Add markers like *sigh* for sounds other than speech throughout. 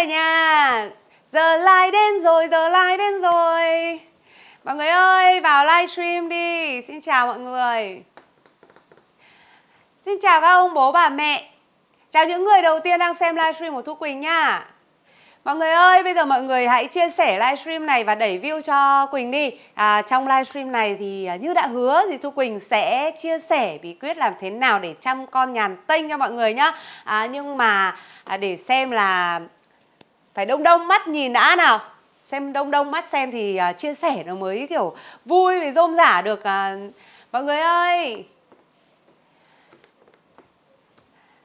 rồi nha Giờ like đến rồi, giờ like đến rồi Mọi người ơi, vào livestream đi Xin chào mọi người Xin chào các ông bố bà mẹ Chào những người đầu tiên đang xem livestream của Thu Quỳnh nha Mọi người ơi, bây giờ mọi người hãy chia sẻ livestream này và đẩy view cho Quỳnh đi. À, trong livestream này thì à, như đã hứa thì Thu Quỳnh sẽ chia sẻ bí quyết làm thế nào để chăm con nhàn tinh cho mọi người nhá. À, nhưng mà à, để xem là phải đông đông mắt nhìn đã nào xem đông đông mắt xem thì uh, chia sẻ nó mới kiểu vui với rôm giả được uh, mọi người ơi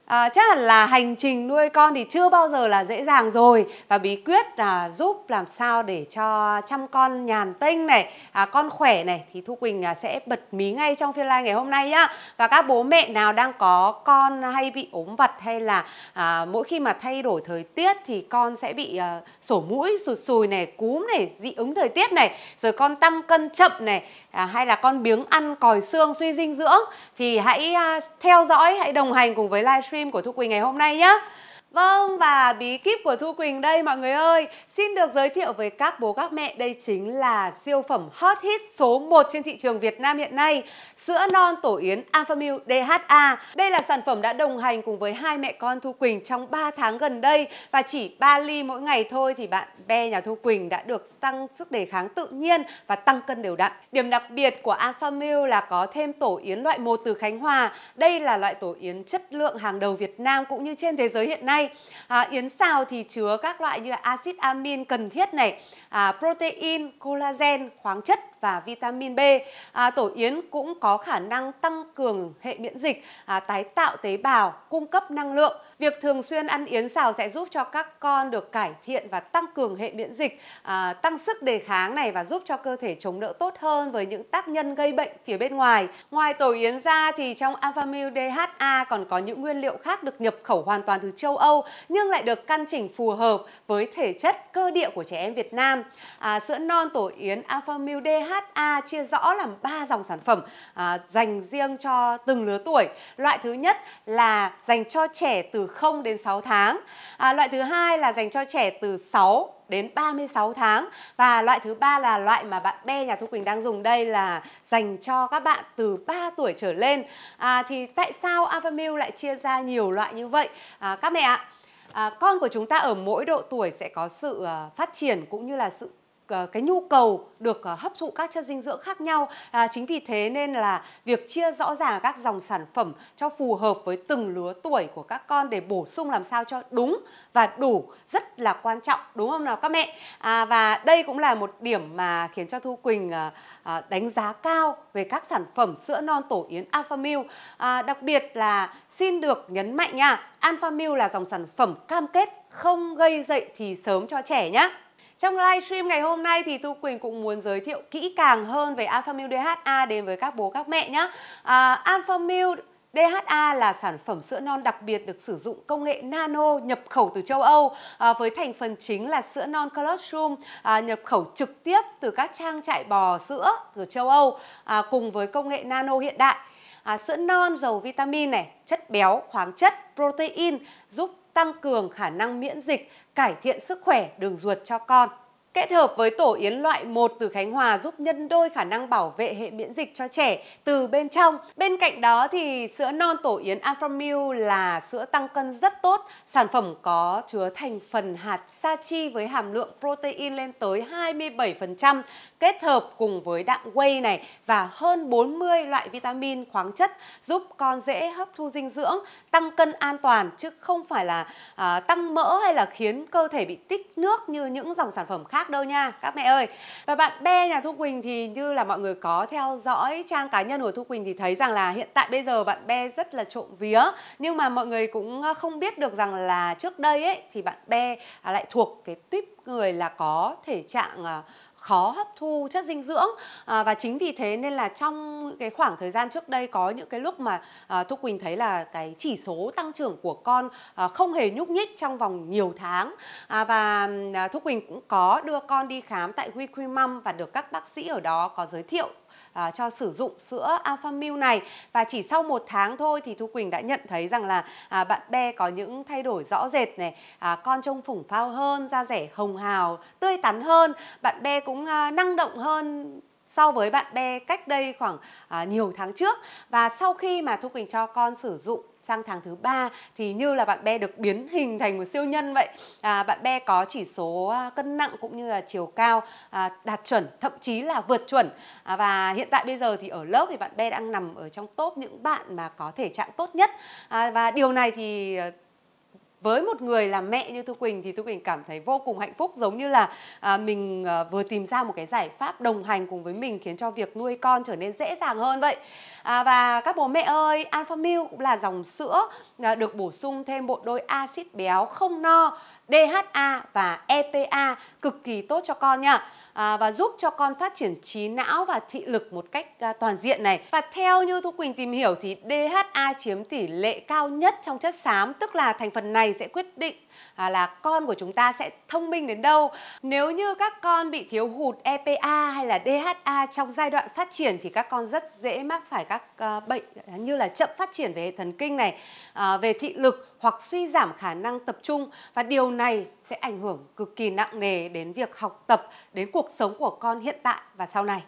À, chắc hẳn là hành trình nuôi con thì chưa bao giờ là dễ dàng rồi và bí quyết là giúp làm sao để cho chăm con nhàn tinh này à, con khỏe này thì thu quỳnh à, sẽ bật mí ngay trong phiên live ngày hôm nay nhá và các bố mẹ nào đang có con hay bị ốm vặt hay là à, mỗi khi mà thay đổi thời tiết thì con sẽ bị à, sổ mũi sụt sùi này cúm này dị ứng thời tiết này rồi con tăng cân chậm này à, hay là con biếng ăn còi xương suy dinh dưỡng thì hãy à, theo dõi hãy đồng hành cùng với livestream livestream của Thu Quỳnh ngày hôm nay nhé Vâng và bí kíp của Thu Quỳnh đây mọi người ơi Xin được giới thiệu với các bố các mẹ Đây chính là siêu phẩm hot hit số 1 trên thị trường Việt Nam hiện nay Sữa non tổ yến Alphamil DHA Đây là sản phẩm đã đồng hành cùng với hai mẹ con Thu Quỳnh trong 3 tháng gần đây Và chỉ 3 ly mỗi ngày thôi thì bạn bé nhà Thu Quỳnh đã được tăng sức đề kháng tự nhiên và tăng cân đều đặn Điểm đặc biệt của Alphamil là có thêm tổ yến loại 1 từ Khánh Hòa Đây là loại tổ yến chất lượng hàng đầu Việt Nam cũng như trên thế giới hiện nay À, yến xào thì chứa các loại như là axit amin cần thiết này, à, protein, collagen, khoáng chất và vitamin B. À, tổ yến cũng có khả năng tăng cường hệ miễn dịch, à, tái tạo tế bào, cung cấp năng lượng. Việc thường xuyên ăn yến xào sẽ giúp cho các con được cải thiện và tăng cường hệ miễn dịch, à, tăng sức đề kháng này và giúp cho cơ thể chống đỡ tốt hơn với những tác nhân gây bệnh phía bên ngoài. Ngoài tổ yến ra thì trong Avamil DHA còn có những nguyên liệu khác được nhập khẩu hoàn toàn từ châu Âu nhưng lại được căn chỉnh phù hợp với thể chất cơ địa của trẻ em Việt Nam. À, sữa non tổ yến Avamil DHA DHA chia rõ làm ba dòng sản phẩm à, dành riêng cho từng lứa tuổi. Loại thứ nhất là dành cho trẻ từ 0 đến 6 tháng. À, loại thứ hai là dành cho trẻ từ 6 đến 36 tháng và loại thứ ba là loại mà bạn B nhà Thu Quỳnh đang dùng đây là dành cho các bạn từ 3 tuổi trở lên. À, thì tại sao Avamil lại chia ra nhiều loại như vậy? À, các mẹ ạ, à, con của chúng ta ở mỗi độ tuổi sẽ có sự à, phát triển cũng như là sự Ờ, cái nhu cầu được ờ, hấp thụ các chất dinh dưỡng khác nhau à, chính vì thế nên là việc chia rõ ràng các dòng sản phẩm cho phù hợp với từng lứa tuổi của các con để bổ sung làm sao cho đúng và đủ rất là quan trọng đúng không nào các mẹ à, và đây cũng là một điểm mà khiến cho thu quỳnh à, à, đánh giá cao về các sản phẩm sữa non tổ yến alpha milk à, đặc biệt là xin được nhấn mạnh nha alpha milk là dòng sản phẩm cam kết không gây dậy thì sớm cho trẻ nhé trong livestream ngày hôm nay thì Thu Quỳnh cũng muốn giới thiệu kỹ càng hơn về Alphamil DHA đến với các bố các mẹ nhé. À, Alphamil DHA là sản phẩm sữa non đặc biệt được sử dụng công nghệ nano nhập khẩu từ châu Âu à, với thành phần chính là sữa non colostrum à, nhập khẩu trực tiếp từ các trang trại bò sữa từ châu Âu à, cùng với công nghệ nano hiện đại. À, sữa non giàu vitamin này, chất béo, khoáng chất, protein giúp tăng cường khả năng miễn dịch, cải thiện sức khỏe đường ruột cho con. Kết hợp với tổ yến loại 1 từ Khánh Hòa giúp nhân đôi khả năng bảo vệ hệ miễn dịch cho trẻ từ bên trong. Bên cạnh đó thì sữa non tổ yến Alphamil là sữa tăng cân rất tốt. Sản phẩm có chứa thành phần hạt sa chi với hàm lượng protein lên tới 27%, kết hợp cùng với đạm whey này và hơn 40 loại vitamin khoáng chất giúp con dễ hấp thu dinh dưỡng, tăng cân an toàn chứ không phải là à, tăng mỡ hay là khiến cơ thể bị tích nước như những dòng sản phẩm khác đâu nha các mẹ ơi. Và bạn Be nhà Thu Quỳnh thì như là mọi người có theo dõi trang cá nhân của Thu Quỳnh thì thấy rằng là hiện tại bây giờ bạn Be rất là trộm vía nhưng mà mọi người cũng à, không biết được rằng là trước đây ấy thì bạn Be à, lại thuộc cái tuyếp người là có thể trạng à, khó hấp thu chất dinh dưỡng à, và chính vì thế nên là trong cái khoảng thời gian trước đây có những cái lúc mà à, Thúc Quỳnh thấy là cái chỉ số tăng trưởng của con à, không hề nhúc nhích trong vòng nhiều tháng à, và à, Thúc Quỳnh cũng có đưa con đi khám tại Huy Quy Mâm và được các bác sĩ ở đó có giới thiệu à, cho sử dụng sữa Alpha Milk này và chỉ sau một tháng thôi thì Thu Quỳnh đã nhận thấy rằng là à, bạn Be có những thay đổi rõ rệt này, à, con trông phủng phao hơn, da rẻ hồng hào, tươi tắn hơn, bạn Be cũng à, năng động hơn so với bạn bè cách đây khoảng à, nhiều tháng trước và sau khi mà Thu Quỳnh cho con sử dụng sang tháng thứ ba thì như là bạn bé được biến hình thành một siêu nhân vậy à, bạn bé có chỉ số à, cân nặng cũng như là chiều cao à, đạt chuẩn thậm chí là vượt chuẩn à, và hiện tại bây giờ thì ở lớp thì bạn bé đang nằm ở trong top những bạn mà có thể trạng tốt nhất à, và điều này thì à, với một người là mẹ như Thu Quỳnh thì Thu Quỳnh cảm thấy vô cùng hạnh phúc giống như là à, mình à, vừa tìm ra một cái giải pháp đồng hành cùng với mình khiến cho việc nuôi con trở nên dễ dàng hơn vậy. À, và các bố mẹ ơi, Alpha Milk cũng là dòng sữa à, được bổ sung thêm bộ đôi axit béo không no DHA và EPA cực kỳ tốt cho con nha à, và giúp cho con phát triển trí não và thị lực một cách à, toàn diện này và theo như Thu Quỳnh tìm hiểu thì DHA chiếm tỷ lệ cao nhất trong chất xám tức là thành phần này sẽ quyết định à, là con của chúng ta sẽ thông minh đến đâu. Nếu như các con bị thiếu hụt EPA hay là DHA trong giai đoạn phát triển thì các con rất dễ mắc phải các ờ, bệnh à, như là chậm phát triển về hệ thần kinh này, ờ, về thị lực hoặc suy giảm khả năng tập trung và điều này sẽ ảnh hưởng cực kỳ nặng nề đến việc học tập, đến cuộc sống của con hiện tại và sau này.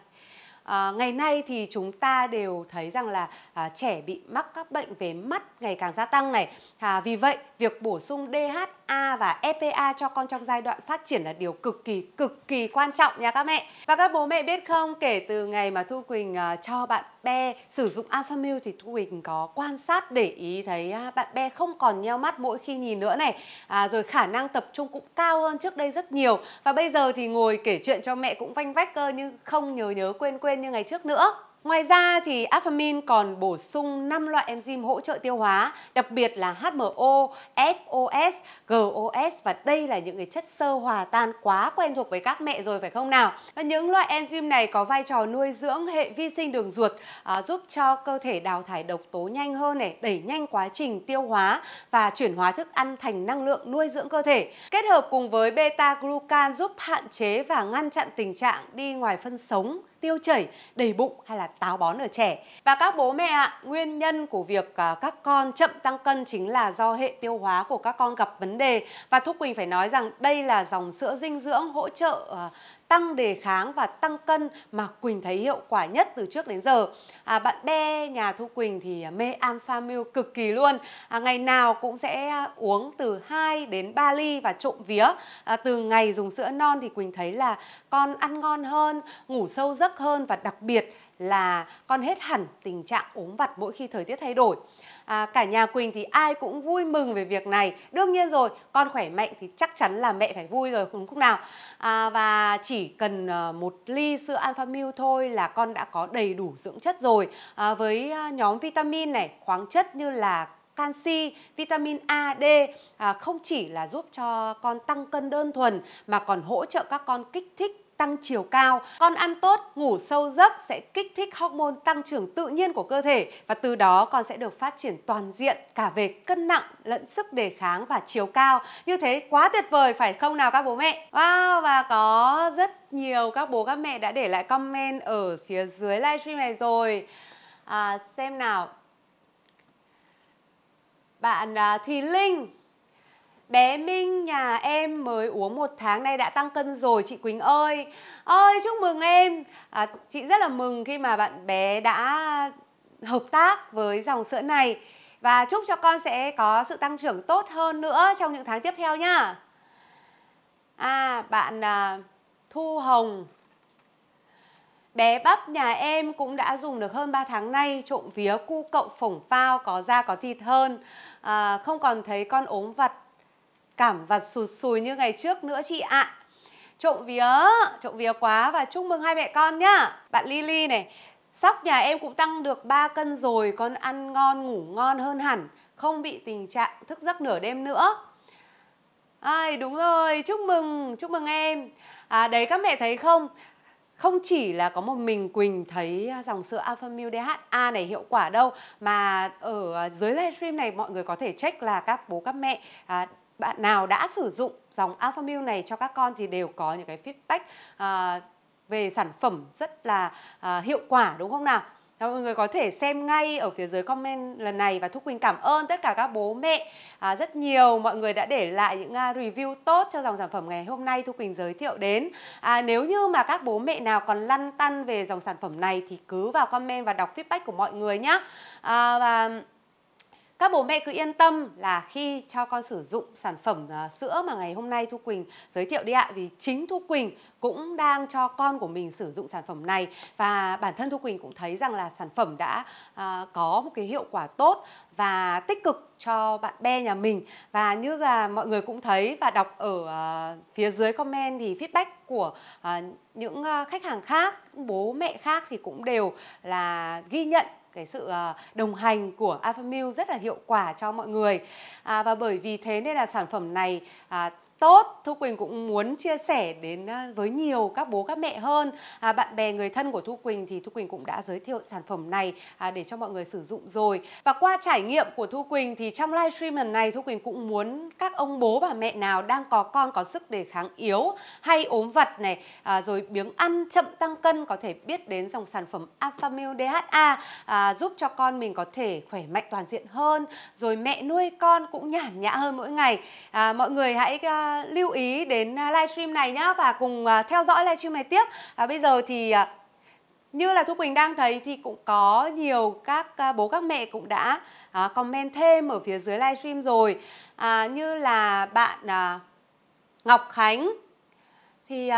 À, ngày nay thì chúng ta đều thấy rằng là à, trẻ bị mắc các bệnh về mắt ngày càng gia tăng này. À, vì vậy, việc bổ sung DHA và EPA cho con trong giai đoạn phát triển là điều cực kỳ cực kỳ quan trọng nha các mẹ. Và các bố mẹ biết không, kể từ ngày mà Thu Quỳnh à, cho bạn Be sử dụng Alphamil thì Thu Quỳnh có quan sát để ý thấy à, bạn Be không còn nheo mắt mỗi khi nhìn nữa này. À, rồi khả năng tập trung cũng cao hơn trước đây rất nhiều. Và bây giờ thì ngồi kể chuyện cho mẹ cũng vanh vách cơ như không nhớ nhớ quên quên quên như ngày trước nữa. Ngoài ra thì Afamin còn bổ sung 5 loại enzyme hỗ trợ tiêu hóa, đặc biệt là HMO, FOS, GOS và đây là những cái chất sơ hòa tan quá quen thuộc với các mẹ rồi phải không nào? Và những loại enzyme này có vai trò nuôi dưỡng hệ vi sinh đường ruột, à, giúp cho cơ thể đào thải độc tố nhanh hơn này, đẩy nhanh quá trình tiêu hóa và chuyển hóa thức ăn thành năng lượng nuôi dưỡng cơ thể. Kết hợp cùng với beta glucan giúp hạn chế và ngăn chặn tình trạng đi ngoài phân sống tiêu chảy, đầy bụng hay là táo bón ở trẻ. Và các bố mẹ ạ, nguyên nhân của việc à, các con chậm tăng cân chính là do hệ tiêu hóa của các con gặp vấn đề và Thúc Quỳnh phải nói rằng đây là dòng sữa dinh dưỡng hỗ trợ à, tăng đề kháng và tăng cân mà Quỳnh thấy hiệu quả nhất từ trước đến giờ. À, bạn Be nhà Thu Quỳnh thì mê Alpha Milk cực kỳ luôn. À, ngày nào cũng sẽ à, uống từ 2 đến 3 ly và trộm vía. À, từ ngày dùng sữa non thì Quỳnh thấy là con ăn ngon hơn, ngủ sâu giấc hơn và đặc biệt là con hết hẳn tình trạng ốm vặt mỗi khi thời tiết thay đổi à, cả nhà Quỳnh thì ai cũng vui mừng về việc này đương nhiên rồi con khỏe mạnh thì chắc chắn là mẹ phải vui rồi đúng không nào à, và chỉ cần ờ, một ly sữa Alpha Milk thôi là con đã có đầy đủ dưỡng chất rồi à, với à, nhóm vitamin này khoáng chất như là canxi, vitamin A, D à, không chỉ là giúp cho con tăng cân đơn thuần mà còn hỗ trợ các con kích thích tăng chiều cao. Con ăn tốt, ngủ sâu giấc sẽ kích thích hormone tăng trưởng tự nhiên của cơ thể và từ đó con sẽ được phát triển toàn diện cả về cân nặng lẫn sức đề kháng và chiều cao. Như thế quá tuyệt vời phải không nào các bố mẹ? Wow và có rất nhiều các bố các mẹ đã để lại comment ở phía dưới livestream này rồi. À, xem nào bạn à, Thùy Linh Bé Minh nhà em mới uống một tháng nay đã tăng cân rồi chị Quỳnh ơi Ôi chúc mừng em à, Chị rất là mừng khi mà bạn bé đã hợp tác với dòng sữa này Và chúc cho con sẽ có sự tăng trưởng tốt hơn nữa trong những tháng tiếp theo nhá À bạn à, Thu Hồng Bé bắp nhà em cũng đã dùng được hơn 3 tháng nay trộm vía cu cậu phổng phao có da có thịt hơn à, Không còn thấy con ốm vặt cảm và sụt sùi như ngày trước nữa chị ạ. À. Trộm vía, trộm vía quá và chúc mừng hai mẹ con nhá. Bạn Lily này, sóc nhà em cũng tăng được 3 cân rồi, con ăn ngon ngủ ngon hơn hẳn, không bị tình trạng thức giấc nửa đêm nữa. Ai đúng rồi, chúc mừng, chúc mừng em. À đấy các mẹ thấy không? không chỉ là có một mình Quỳnh thấy dòng sữa Alpha Milk DHA này hiệu quả đâu mà ở dưới livestream này mọi người có thể check là các bố các mẹ à, bạn nào đã sử dụng dòng Alpha này cho các con thì đều có những cái feedback à, về sản phẩm rất là à, hiệu quả đúng không nào? Mọi người có thể xem ngay ở phía dưới comment lần này và Thúc Quỳnh cảm ơn tất cả các bố mẹ à, rất nhiều. Mọi người đã để lại những uh, review tốt cho dòng sản phẩm ngày hôm nay Thúc Quỳnh giới thiệu đến. À, nếu như mà các bố mẹ nào còn lăn tăn về dòng sản phẩm này thì cứ vào comment và đọc feedback của mọi người nhé. À, và các bố mẹ cứ yên tâm là khi cho con sử dụng sản phẩm à, sữa mà ngày hôm nay Thu Quỳnh giới thiệu đi ạ vì chính Thu Quỳnh cũng đang cho con của mình sử dụng sản phẩm này và bản thân Thu Quỳnh cũng thấy rằng là sản phẩm đã à, có một cái hiệu quả tốt và tích cực cho bạn bè nhà mình và như là mọi người cũng thấy và đọc ở uh, phía dưới comment thì feedback của uh, những uh, khách hàng khác bố mẹ khác thì cũng đều là ghi nhận cái sự ờ, đồng hành của Alpha Milk rất là hiệu quả cho mọi người à, và bởi vì thế nên là sản phẩm này à, tốt thu quỳnh cũng muốn chia sẻ đến à, với nhiều các bố các mẹ hơn à, bạn bè người thân của thu quỳnh thì thu quỳnh cũng đã giới thiệu sản phẩm này à, để cho mọi người sử dụng rồi và qua trải nghiệm của thu quỳnh thì trong livestream lần này thu quỳnh cũng muốn các ông bố bà mẹ nào đang có con có sức đề kháng yếu hay ốm vặt này à, rồi biếng ăn chậm tăng cân có thể biết đến dòng sản phẩm Alphamil DHA à, giúp cho con mình có thể khỏe mạnh toàn diện hơn rồi mẹ nuôi con cũng nhàn nhã hơn mỗi ngày à, mọi người hãy à, À, lưu ý đến à, livestream này nhé và cùng à, theo dõi livestream này tiếp. À, bây giờ thì như là Thu Quỳnh đang thấy thì cũng có nhiều các bố các mẹ cũng đã comment thêm ở phía dưới livestream rồi. À, như là bạn Ngọc Khánh thì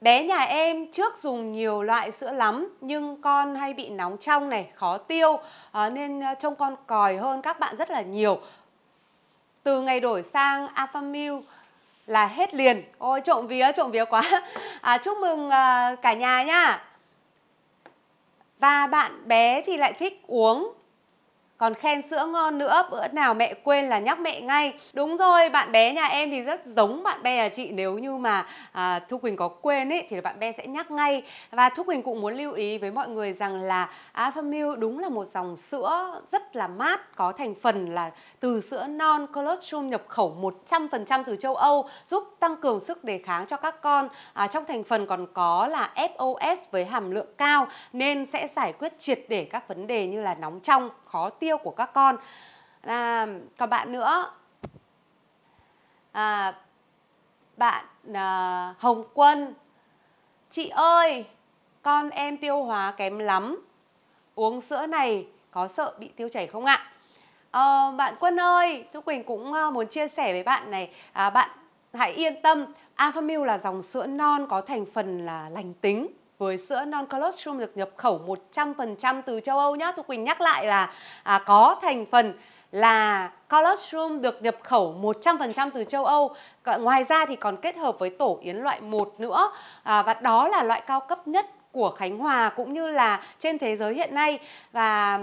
Bé nhà em trước dùng nhiều loại sữa lắm nhưng con hay bị nóng trong này, khó tiêu à, nên trông con còi hơn các bạn rất là nhiều từ ngày đổi sang Alphamilk là hết liền. Ôi trộm vía, trộm vía quá. À, chúc mừng à, cả nhà nhá. Và bạn bé thì lại thích uống còn khen sữa ngon nữa bữa nào mẹ quên là nhắc mẹ ngay đúng rồi bạn bé nhà em thì rất giống bạn bè nhà chị nếu như mà à, thu quỳnh có quên ấy thì bạn bè sẽ nhắc ngay và thu quỳnh cũng muốn lưu ý với mọi người rằng là Avamilk đúng là một dòng sữa rất là mát có thành phần là từ sữa non colostrum nhập khẩu 100% từ châu Âu giúp tăng cường sức đề kháng cho các con à, trong thành phần còn có là FOS với hàm lượng cao nên sẽ giải quyết triệt để các vấn đề như là nóng trong khó tiêu của các con à, còn bạn nữa à, bạn à, Hồng Quân chị ơi con em tiêu hóa kém lắm uống sữa này có sợ bị tiêu chảy không ạ à, bạn Quân ơi Thu Quỳnh cũng à, muốn chia sẻ với bạn này à, bạn hãy yên tâm Alpha Milk là dòng sữa non có thành phần là lành tính với sữa non colostrum được nhập khẩu 100% từ châu Âu nhá. Thu Quỳnh nhắc lại là à, có thành phần là colostrum được nhập khẩu 100% từ châu Âu. Ngoài ra thì còn kết hợp với tổ yến loại 1 nữa à, và đó là loại cao cấp nhất của Khánh Hòa cũng như là trên thế giới hiện nay và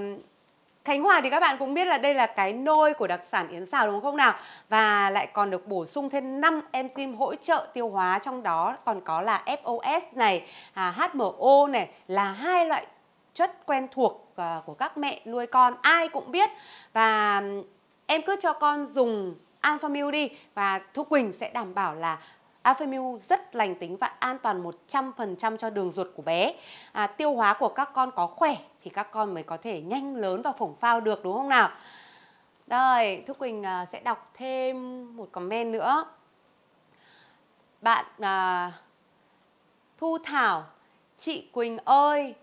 Khánh Hòa thì các bạn cũng biết là đây là cái nôi của đặc sản yến xào đúng không nào? Và lại còn được bổ sung thêm 5 enzyme hỗ trợ tiêu hóa trong đó còn có là FOS này, à, HMO này là hai loại chất quen thuộc à, của các mẹ nuôi con ai cũng biết và em cứ cho con dùng Alphamil đi và Thu Quỳnh sẽ đảm bảo là Afemiu rất lành tính và an toàn 100% cho đường ruột của bé. À, tiêu hóa của các con có khỏe thì các con mới có thể nhanh lớn và phổng phao được đúng không nào? Đây, Thúc Quỳnh à, sẽ đọc thêm một comment nữa. Bạn à, Thu Thảo, chị Quỳnh ơi,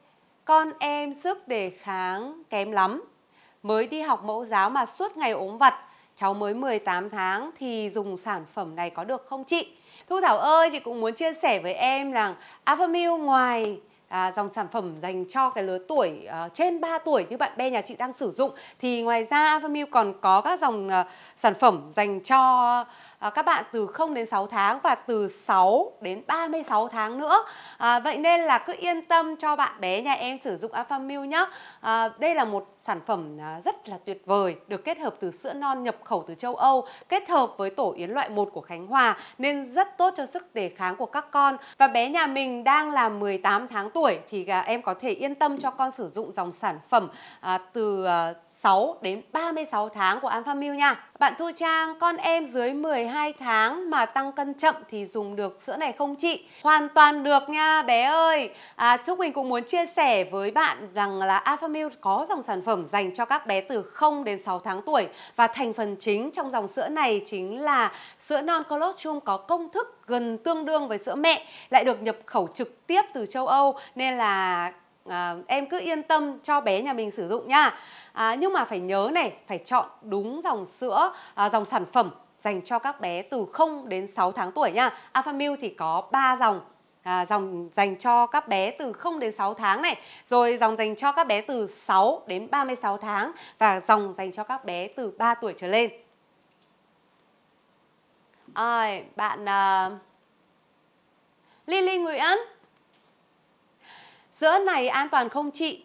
con em sức đề kháng kém lắm. Mới đi học mẫu giáo mà suốt ngày ốm vặt cháu mới 18 tháng thì dùng sản phẩm này có được không chị? Thu Thảo ơi, chị cũng muốn chia sẻ với em rằng Avamil ngoài à, dòng sản phẩm dành cho cái lứa tuổi à, trên 3 tuổi như bạn bè nhà chị đang sử dụng thì ngoài ra Avamil còn có các dòng à, sản phẩm dành cho Ờ, các bạn từ 0 đến 6 tháng và từ 6 đến 36 tháng nữa. À, vậy nên là cứ yên tâm cho bạn bé nhà em sử dụng Alphamil nhé. À, ờ, đây là một sản phẩm rất là tuyệt vời được kết hợp từ sữa non nhập khẩu từ châu Âu kết hợp với tổ yến loại 1 của Khánh Hòa nên rất tốt cho sức đề kháng của các con. Và bé nhà mình đang là 18 tháng tuổi thì à, em có thể yên tâm cho con sử dụng dòng sản phẩm à, từ 6 đến 36 tháng của Alphamil nha. Bạn Thu Trang, con em dưới 12 tháng mà tăng cân chậm thì dùng được sữa này không chị? Hoàn toàn được nha bé ơi. À, Thúc Quỳnh cũng muốn chia sẻ với bạn rằng là Alphamil có dòng sản phẩm dành cho các bé từ 0 đến 6 tháng tuổi và thành phần chính trong dòng sữa này chính là sữa non colostrum có công thức gần tương đương với sữa mẹ lại được nhập khẩu trực tiếp từ châu Âu nên là à, em cứ yên tâm cho bé nhà mình sử dụng nha à, nhưng mà phải nhớ này phải chọn đúng dòng sữa à, dòng sản phẩm dành cho các bé từ 0 đến 6 tháng tuổi nha Alphamilk thì có 3 dòng à, dòng dành cho các bé từ 0 đến 6 tháng này, rồi dòng dành cho các bé từ 6 đến 36 tháng và dòng dành cho các bé từ 3 tuổi trở lên. À, bạn à, Lily Nguyễn Giữa này an toàn không chị?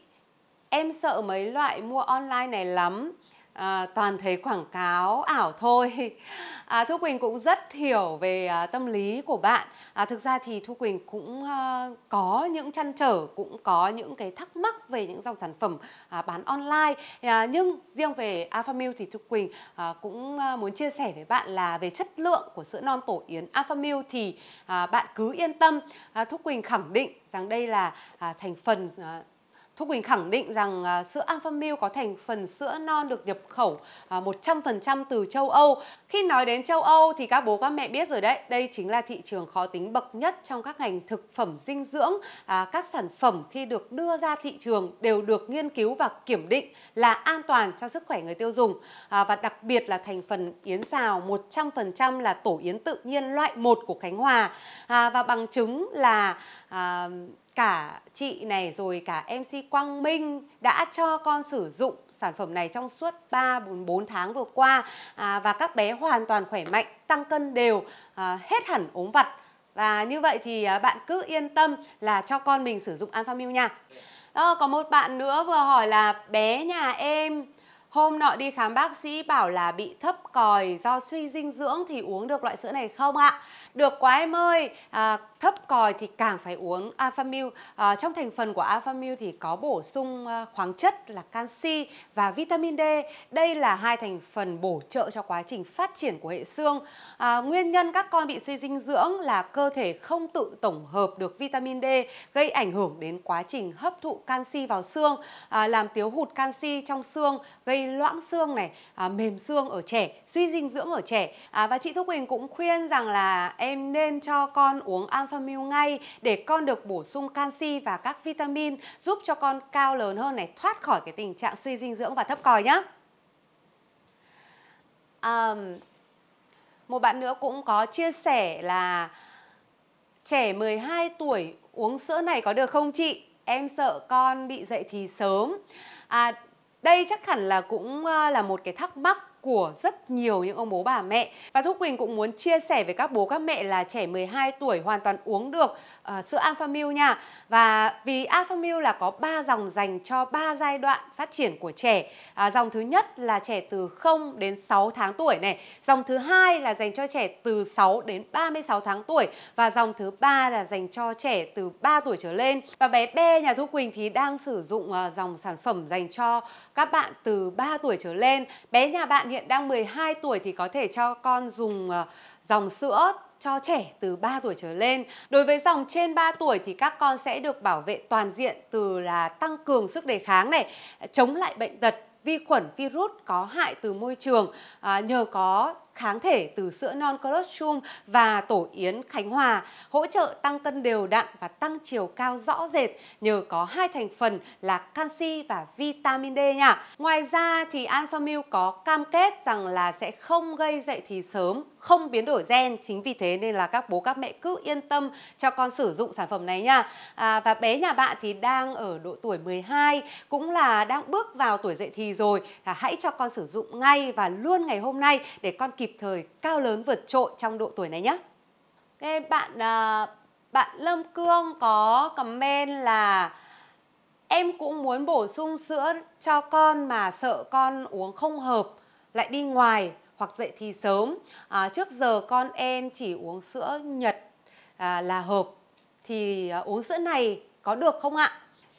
Em sợ mấy loại mua online này lắm à, toàn thấy quảng cáo ảo thôi à, thu quỳnh cũng rất hiểu về à, tâm lý của bạn à, thực ra thì thu quỳnh cũng à, có những chăn trở cũng có những cái thắc mắc về những dòng sản phẩm à, bán online à, nhưng riêng về alphamilk thì thu quỳnh à, cũng à, muốn chia sẻ với bạn là về chất lượng của sữa non tổ yến alphamilk thì à, bạn cứ yên tâm à, thu quỳnh khẳng định rằng đây là à, thành phần à, Thu Quỳnh khẳng định rằng à, sữa Alphamilk có thành phần sữa non được nhập khẩu 100% à, từ châu Âu. Khi nói đến châu Âu thì các bố các mẹ biết rồi đấy, đây chính là thị trường khó tính bậc nhất trong các ngành thực phẩm dinh dưỡng. À, các sản phẩm khi được đưa ra thị trường đều được nghiên cứu và kiểm định là an toàn cho sức khỏe người tiêu dùng. À, và đặc biệt là thành phần yến xào 100% là tổ yến tự nhiên loại 1 của Khánh Hòa. và bằng chứng là cả chị này rồi cả MC Quang Minh đã cho con sử dụng sản phẩm này trong suốt 3 4 tháng vừa qua à, và các bé hoàn toàn khỏe mạnh, tăng cân đều, à, hết hẳn ốm vặt. Và như vậy thì à, bạn cứ yên tâm là cho con mình sử dụng Alpha Milk nha. À, có một bạn nữa vừa hỏi là bé nhà em Hôm nọ đi khám bác sĩ bảo là bị thấp còi do suy dinh dưỡng thì uống được loại sữa này không ạ? Được quá em ơi, à, thấp còi thì càng phải uống Alphamil. À, trong thành phần của Alphamil thì có bổ sung à, khoáng chất là canxi và vitamin D. Đây là hai thành phần bổ trợ cho quá trình phát triển của hệ xương. À, nguyên nhân các con bị suy dinh dưỡng là cơ thể không tự tổng hợp được vitamin D gây ảnh hưởng đến quá trình hấp thụ canxi vào xương, à, làm thiếu hụt canxi trong xương, gây loãng xương này, à, mềm xương ở trẻ, suy dinh dưỡng ở trẻ. À, và chị Thúc Quỳnh cũng khuyên rằng là em nên cho con uống alpha ngay để con được bổ sung canxi và các vitamin giúp cho con cao lớn hơn này thoát khỏi cái tình trạng suy dinh dưỡng và thấp còi nhé. Um, một bạn nữa cũng có chia sẻ là trẻ 12 tuổi uống sữa này có được không chị? Em sợ con bị dậy thì sớm. À, đây chắc hẳn là cũng ờ, là một cái thắc mắc của rất nhiều những ông bố bà mẹ và Thu Quỳnh cũng muốn chia sẻ với các bố các mẹ là trẻ 12 tuổi hoàn toàn uống được uh, sữa Alpha Milk nha và vì Alpha Milk là có 3 dòng dành cho 3 giai đoạn phát triển của trẻ uh, dòng thứ nhất là trẻ từ 0 đến 6 tháng tuổi này dòng thứ hai là dành cho trẻ từ 6 đến 36 tháng tuổi và dòng thứ ba là dành cho trẻ từ 3 tuổi trở lên và bé B nhà Thu Quỳnh thì đang sử dụng uh, dòng sản phẩm dành cho các bạn từ 3 tuổi trở lên bé nhà bạn hiện đang 12 tuổi thì có thể cho con dùng ờ, dòng sữa cho trẻ từ 3 tuổi trở lên. Đối với dòng trên 3 tuổi thì các con sẽ được bảo vệ toàn diện từ là tăng cường sức đề kháng này, chống lại bệnh tật vi khuẩn virus có hại từ môi trường à, nhờ có kháng thể từ sữa non colostrum và tổ yến Khánh Hòa hỗ trợ tăng cân đều đặn và tăng chiều cao rõ rệt nhờ có hai thành phần là canxi và vitamin D nha. Ngoài ra thì Alpha Milk có cam kết rằng là sẽ không gây dậy thì sớm, không biến đổi gen chính vì thế nên là các bố các mẹ cứ yên tâm cho con sử dụng sản phẩm này nha. À, và bé nhà bạn thì đang ở độ tuổi 12 cũng là đang bước vào tuổi dậy thì rồi là hãy cho con sử dụng ngay và luôn ngày hôm nay để con kịp thời cao lớn vượt trội trong độ tuổi này nhé. Ê, bạn à, bạn Lâm Cương có comment là em cũng muốn bổ sung sữa cho con mà sợ con uống không hợp lại đi ngoài hoặc dậy thì sớm à, trước giờ con em chỉ uống sữa nhật à, là hợp thì à, uống sữa này có được không ạ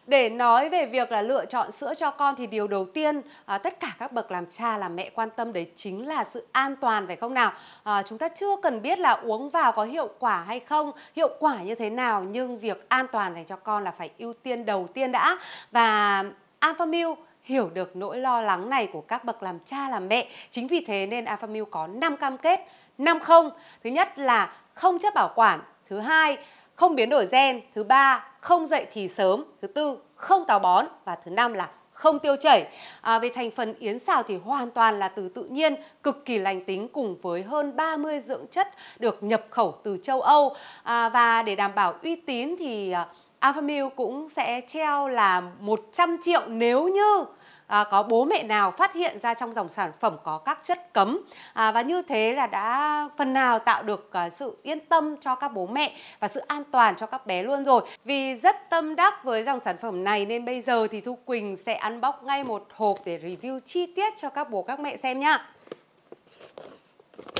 để nói về việc là lựa chọn sữa cho con thì điều đầu tiên à, tất cả các bậc làm cha làm mẹ quan tâm đấy chính là sự an toàn phải không nào? À, chúng ta chưa cần biết là uống vào có hiệu quả hay không, hiệu quả như thế nào nhưng việc an toàn dành cho con là phải ưu tiên đầu tiên đã. Và Alphamilk hiểu được nỗi lo lắng này của các bậc làm cha làm mẹ. Chính vì thế nên Alphamilk có 5 cam kết, 5 không. Thứ nhất là không chất bảo quản, thứ hai không biến đổi gen, thứ ba không dậy thì sớm, thứ tư không táo bón và thứ năm là không tiêu chảy. À, về thành phần yến xào thì hoàn toàn là từ tự nhiên, cực kỳ lành tính cùng với hơn 30 dưỡng chất được nhập khẩu từ châu Âu. À, và để đảm bảo uy tín thì à, Alphamil cũng sẽ treo là 100 triệu nếu như à, có bố mẹ nào phát hiện ra trong dòng sản phẩm có các chất cấm à, và như thế là đã phần nào tạo được à, sự yên tâm cho các bố mẹ và sự an toàn cho các bé luôn rồi vì rất tâm đắc với dòng sản phẩm này nên bây giờ thì Thu Quỳnh sẽ ăn bóc ngay một hộp để review chi tiết cho các bố các mẹ xem nhá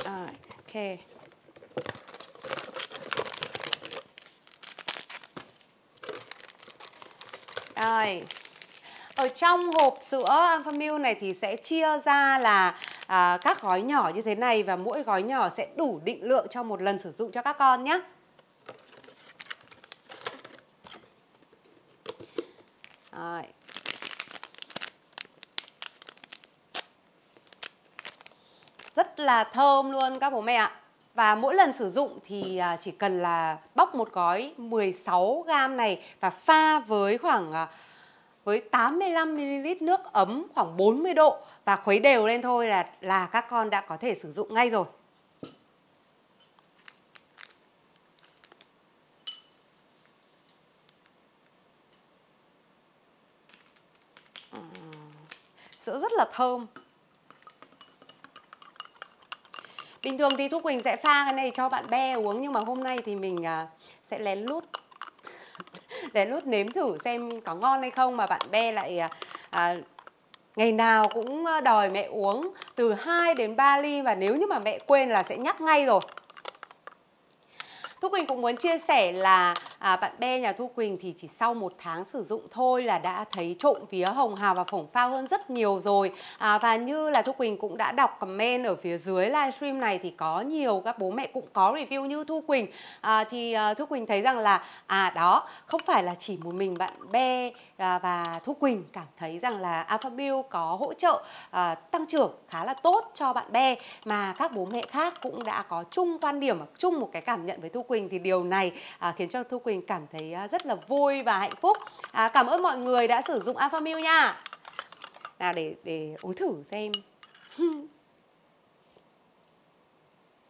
à, ok Rồi ở trong hộp sữa Alpha này thì sẽ chia ra là à, các gói nhỏ như thế này và mỗi gói nhỏ sẽ đủ định lượng cho một lần sử dụng cho các con nhé. Rồi. Rất là thơm luôn các bố mẹ ạ. Và mỗi lần sử dụng thì à, chỉ cần là bóc một gói 16g này và pha với khoảng à, với 85ml nước ấm khoảng 40 độ và khuấy đều lên thôi là là các con đã có thể sử dụng ngay rồi. Ờ, sữa rất là thơm. Bình thường thì Thúc Quỳnh sẽ pha cái này cho bạn bè uống nhưng mà hôm nay thì mình à, sẽ lén lút lén lút nếm thử xem có ngon hay không mà bạn Be lại à, à, ngày nào cũng đòi mẹ uống từ 2 đến 3 ly và nếu như mà mẹ quên là sẽ nhắc ngay rồi. Thúc Quỳnh cũng muốn chia sẻ là à, bạn B nhà Thu Quỳnh thì chỉ sau một tháng sử dụng thôi là đã thấy trộn phía hồng hào và phồng phao hơn rất nhiều rồi à, và như là Thu Quỳnh cũng đã đọc comment ở phía dưới livestream này thì có nhiều các bố mẹ cũng có review như Thu Quỳnh à, thì à, Thu Quỳnh thấy rằng là à đó không phải là chỉ một mình bạn B à, và Thu Quỳnh cảm thấy rằng là Alpha có hỗ trợ à, tăng trưởng khá là tốt cho bạn B mà các bố mẹ khác cũng đã có chung quan điểm chung một cái cảm nhận với Thu Quỳnh thì điều này à, khiến cho Thu Quỳnh mình cảm thấy à, rất là vui và hạnh phúc à, cảm ơn mọi người đã sử dụng Alpha Milk nha nào để để uống thử xem *laughs*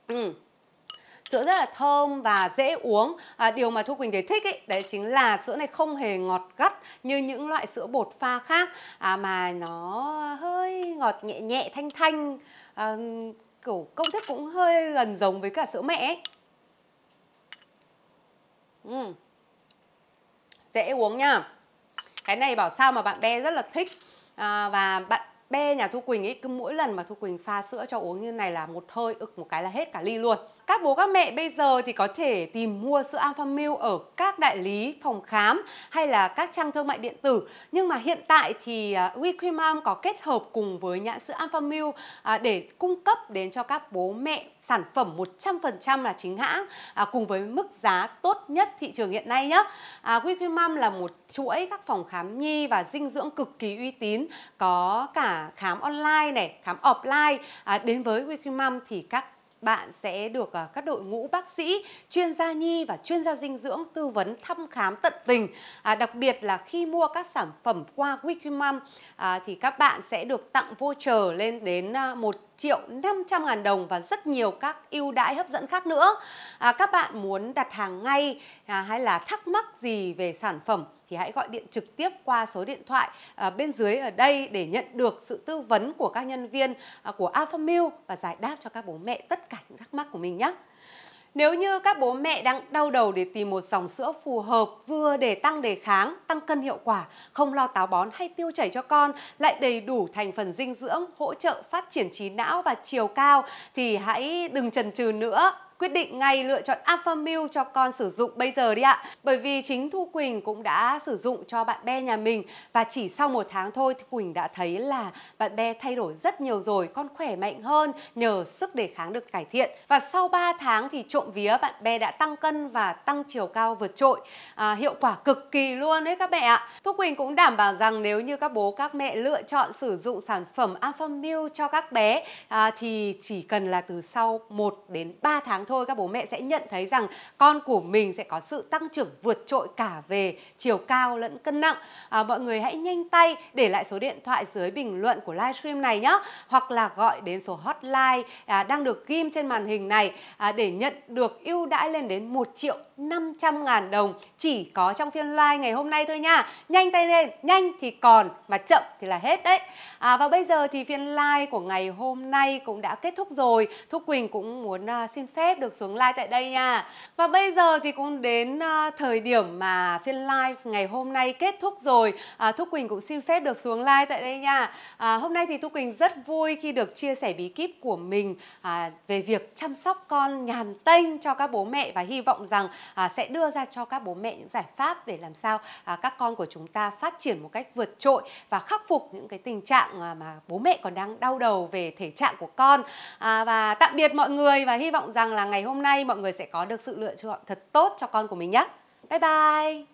ừ. sữa rất là thơm và dễ uống à, điều mà thu quỳnh thấy thích ấy, đấy chính là sữa này không hề ngọt gắt như những loại sữa bột pha khác à, mà nó hơi ngọt nhẹ nhẹ thanh thanh à, kiểu công thức cũng hơi gần giống với cả sữa mẹ ấy uhm. dễ uống nha cái này bảo sao mà bạn bé rất là thích à, và bạn bê nhà Thu Quỳnh ấy cứ mỗi lần mà Thu Quỳnh pha sữa cho uống như này là một hơi ực một cái là hết cả ly luôn. Các bố các mẹ bây giờ thì có thể tìm mua sữa Alpha Milk ở các đại lý phòng khám hay là các trang thương mại điện tử. Nhưng mà hiện tại thì à, We Cream Mom có kết hợp cùng với nhãn sữa Alpha Milk à, để cung cấp đến cho các bố mẹ sản phẩm 100% là chính hãng à, cùng với mức giá tốt nhất thị trường hiện nay nhé. À, Wicked Mom là một chuỗi các phòng khám nhi và dinh dưỡng cực kỳ uy tín có cả khám online này, khám offline à, đến với Wicked Mom thì các bạn sẽ được ờ, các đội ngũ bác sĩ, chuyên gia nhi và chuyên gia dinh dưỡng tư vấn thăm khám tận tình. À, đặc biệt là khi mua các sản phẩm qua Wikimam à, thì các bạn sẽ được tặng voucher lên đến 1 ờ, triệu 500 ngàn đồng và rất nhiều các ưu đãi hấp dẫn khác nữa. À, các bạn muốn đặt hàng ngay à, hay là thắc mắc gì về sản phẩm thì hãy gọi điện trực tiếp qua số điện thoại à, bên dưới ở đây để nhận được sự tư vấn của các nhân viên à, của Alpha Milk và giải đáp cho các bố mẹ tất cả những thắc mắc của mình nhé. Nếu như các bố mẹ đang đau đầu để tìm một dòng sữa phù hợp vừa để tăng đề kháng, tăng cân hiệu quả, không lo táo bón hay tiêu chảy cho con, lại đầy đủ thành phần dinh dưỡng, hỗ trợ phát triển trí não và chiều cao thì hãy đừng chần chừ nữa quyết định ngay lựa chọn Alphamil cho con sử dụng bây giờ đi ạ. Bởi vì chính Thu Quỳnh cũng đã sử dụng cho bạn bè nhà mình và chỉ sau một tháng thôi thì Quỳnh đã thấy là bạn bè thay đổi rất nhiều rồi, con khỏe mạnh hơn nhờ sức đề kháng được cải thiện. Và sau 3 tháng thì trộm vía bạn bè đã tăng cân và tăng chiều cao vượt trội, à, hiệu quả cực kỳ luôn đấy các mẹ ạ. Thu Quỳnh cũng đảm bảo rằng nếu như các bố các mẹ lựa chọn sử dụng sản phẩm Alphamil cho các bé à, thì chỉ cần là từ sau 1 đến 3 tháng thôi thôi các bố mẹ sẽ nhận thấy rằng con của mình sẽ có sự tăng trưởng vượt trội cả về chiều cao lẫn cân nặng à, mọi người hãy nhanh tay để lại số điện thoại dưới bình luận của livestream này nhé hoặc là gọi đến số hotline à, đang được ghim trên màn hình này à, để nhận được ưu đãi lên đến 1 triệu 500 ngàn đồng chỉ có trong phiên live ngày hôm nay thôi nha nhanh tay lên nhanh thì còn mà chậm thì là hết đấy à, và bây giờ thì phiên live của ngày hôm nay cũng đã kết thúc rồi Thúc Quỳnh cũng muốn à, xin phép hết được xuống live tại đây nha. Và bây giờ thì cũng đến ờ, thời điểm mà phiên live ngày hôm nay kết thúc rồi. À, Thúc Quỳnh cũng xin phép được xuống live tại đây nha. À, hôm nay thì Thúc Quỳnh rất vui khi được chia sẻ bí kíp của mình à, về việc chăm sóc con nhàn tênh cho các bố mẹ và hy vọng rằng à, sẽ đưa ra cho các bố mẹ những giải pháp để làm sao à, các con của chúng ta phát triển một cách vượt trội và khắc phục những cái tình trạng à, mà bố mẹ còn đang đau đầu về thể trạng của con. À, và tạm biệt mọi người và hy vọng rằng là ngày hôm nay mọi người sẽ có được sự lựa chọn thật tốt cho con của mình nhé. Bye bye!